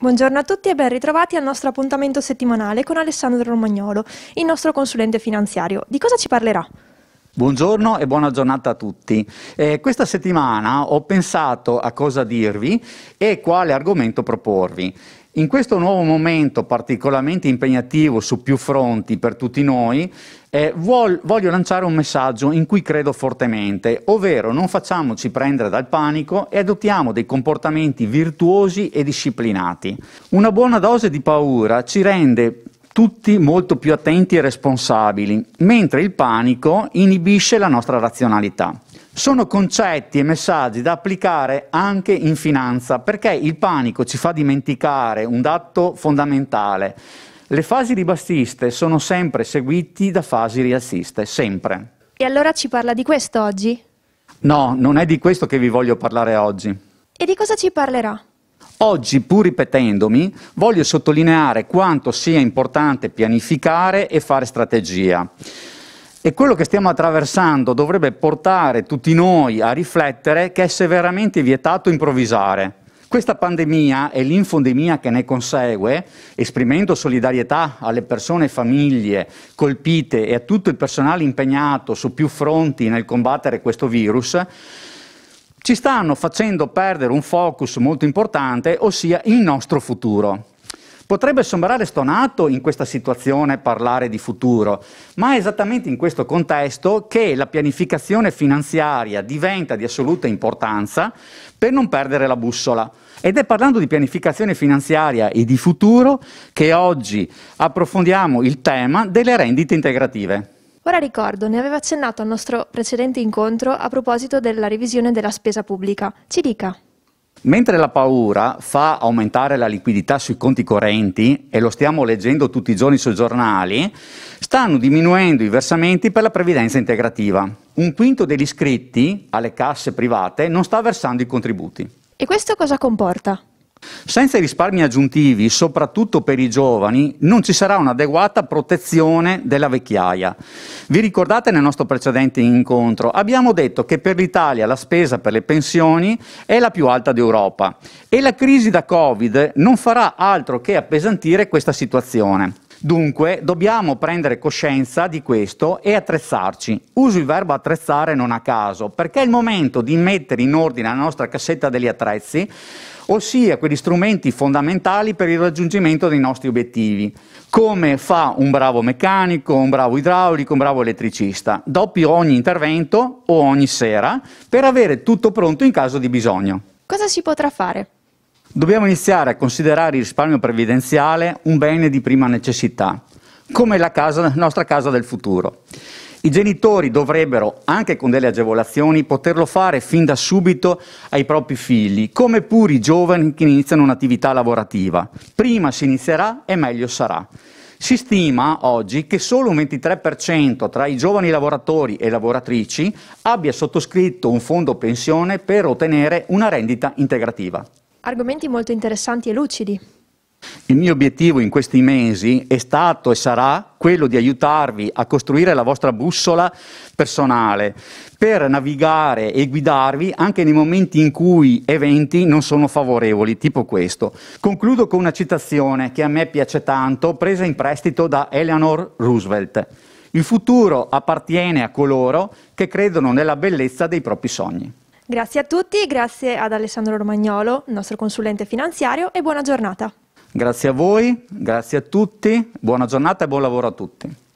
Buongiorno a tutti e ben ritrovati al nostro appuntamento settimanale con Alessandro Romagnolo, il nostro consulente finanziario. Di cosa ci parlerà? Buongiorno e buona giornata a tutti. Eh, questa settimana ho pensato a cosa dirvi e quale argomento proporvi. In questo nuovo momento particolarmente impegnativo su più fronti per tutti noi, eh, vol- voglio lanciare un messaggio in cui credo fortemente, ovvero non facciamoci prendere dal panico e adottiamo dei comportamenti virtuosi e disciplinati. Una buona dose di paura ci rende tutti molto più attenti e responsabili, mentre il panico inibisce la nostra razionalità. Sono concetti e messaggi da applicare anche in finanza, perché il panico ci fa dimenticare un dato fondamentale. Le fasi ribassiste sono sempre seguite da fasi rialziste, sempre. E allora ci parla di questo oggi? No, non è di questo che vi voglio parlare oggi. E di cosa ci parlerà? Oggi, pur ripetendomi, voglio sottolineare quanto sia importante pianificare e fare strategia. E quello che stiamo attraversando dovrebbe portare tutti noi a riflettere che è severamente vietato improvvisare. Questa pandemia e l'infondemia che ne consegue, esprimendo solidarietà alle persone e famiglie colpite e a tutto il personale impegnato su più fronti nel combattere questo virus, ci stanno facendo perdere un focus molto importante, ossia il nostro futuro. Potrebbe sembrare stonato in questa situazione parlare di futuro, ma è esattamente in questo contesto che la pianificazione finanziaria diventa di assoluta importanza per non perdere la bussola. Ed è parlando di pianificazione finanziaria e di futuro che oggi approfondiamo il tema delle rendite integrative. Ora ricordo, ne aveva accennato al nostro precedente incontro a proposito della revisione della spesa pubblica. Ci dica. Mentre la paura fa aumentare la liquidità sui conti correnti, e lo stiamo leggendo tutti i giorni sui giornali, stanno diminuendo i versamenti per la previdenza integrativa. Un quinto degli iscritti alle casse private non sta versando i contributi. E questo cosa comporta? Senza i risparmi aggiuntivi, soprattutto per i giovani, non ci sarà un'adeguata protezione della vecchiaia. Vi ricordate nel nostro precedente incontro? Abbiamo detto che per l'Italia la spesa per le pensioni è la più alta d'Europa e la crisi da Covid non farà altro che appesantire questa situazione. Dunque, dobbiamo prendere coscienza di questo e attrezzarci. Uso il verbo attrezzare non a caso, perché è il momento di mettere in ordine la nostra cassetta degli attrezzi, ossia quegli strumenti fondamentali per il raggiungimento dei nostri obiettivi. Come fa un bravo meccanico, un bravo idraulico, un bravo elettricista, dopo ogni intervento o ogni sera, per avere tutto pronto in caso di bisogno. Cosa si potrà fare? Dobbiamo iniziare a considerare il risparmio previdenziale un bene di prima necessità, come la casa, nostra casa del futuro. I genitori dovrebbero, anche con delle agevolazioni, poterlo fare fin da subito ai propri figli, come pure i giovani che iniziano un'attività lavorativa. Prima si inizierà e meglio sarà. Si stima oggi che solo un 23% tra i giovani lavoratori e lavoratrici abbia sottoscritto un fondo pensione per ottenere una rendita integrativa. Argomenti molto interessanti e lucidi. Il mio obiettivo in questi mesi è stato e sarà quello di aiutarvi a costruire la vostra bussola personale per navigare e guidarvi anche nei momenti in cui eventi non sono favorevoli, tipo questo. Concludo con una citazione che a me piace tanto, presa in prestito da Eleanor Roosevelt. Il futuro appartiene a coloro che credono nella bellezza dei propri sogni. Grazie a tutti, grazie ad Alessandro Romagnolo, nostro consulente finanziario, e buona giornata. Grazie a voi, grazie a tutti, buona giornata e buon lavoro a tutti.